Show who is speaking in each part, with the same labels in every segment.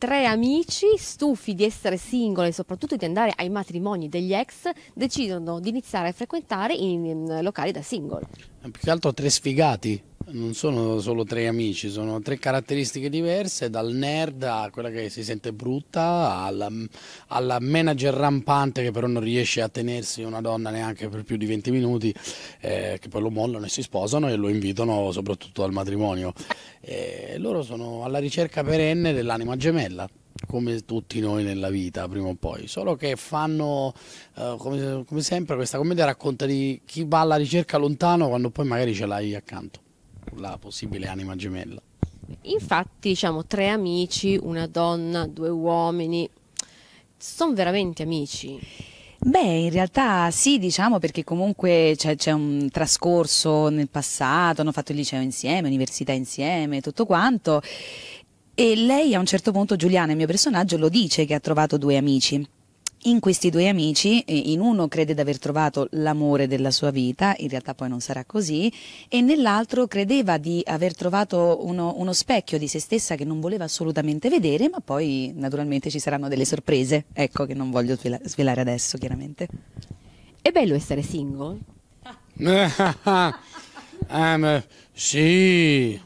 Speaker 1: tre amici, stufi di essere singoli e soprattutto di andare ai matrimoni degli ex, decidono di iniziare a frequentare in locali da single.
Speaker 2: Più che altro tre sfigati non sono solo tre amici, sono tre caratteristiche diverse, dal nerd a quella che si sente brutta, alla, alla manager rampante che però non riesce a tenersi una donna neanche per più di 20 minuti, eh, che poi lo mollano e si sposano e lo invitano soprattutto al matrimonio. E eh, loro sono alla ricerca perenne dell'anima gemella come tutti noi nella vita prima o poi, solo che fanno eh, come, come sempre questa commedia racconta di chi va alla ricerca lontano quando poi magari ce l'hai accanto la possibile anima gemella.
Speaker 1: Infatti, diciamo, tre amici, una donna, due uomini, sono veramente amici?
Speaker 3: Beh, in realtà sì, diciamo perché comunque c'è, c'è, un trascorso nel passato, hanno fatto il liceo insieme, università insieme, tutto quanto. E lei a un certo punto, Giuliana, il mio personaggio, lo dice che ha trovato due amici. In questi due amici, in uno crede di aver trovato l'amore della sua vita, in realtà poi non sarà così, e nell'altro credeva di aver trovato uno, uno specchio di se stessa che non voleva assolutamente vedere, ma poi naturalmente ci saranno delle sorprese, ecco che non voglio svelare adesso chiaramente. È bello essere single?
Speaker 2: um, sì,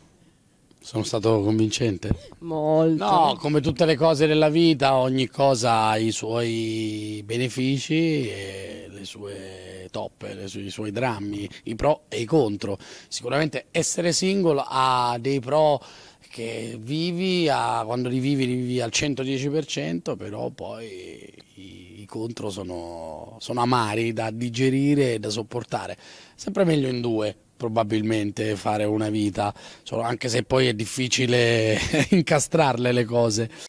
Speaker 2: sono stato convincente? Molto. No, come tutte le cose della vita, ogni cosa ha i suoi benefici, le sue toppe, i suoi drammi, i pro e i contro. Sicuramente essere singolo ha dei pro che vivi, a, quando li vivi li vivi al 110%, però poi i, i contro sono sono, amari da digerire e da sopportare. Sempre meglio in due, probabilmente fare una vita, anche se poi è difficile incastrarle le cose.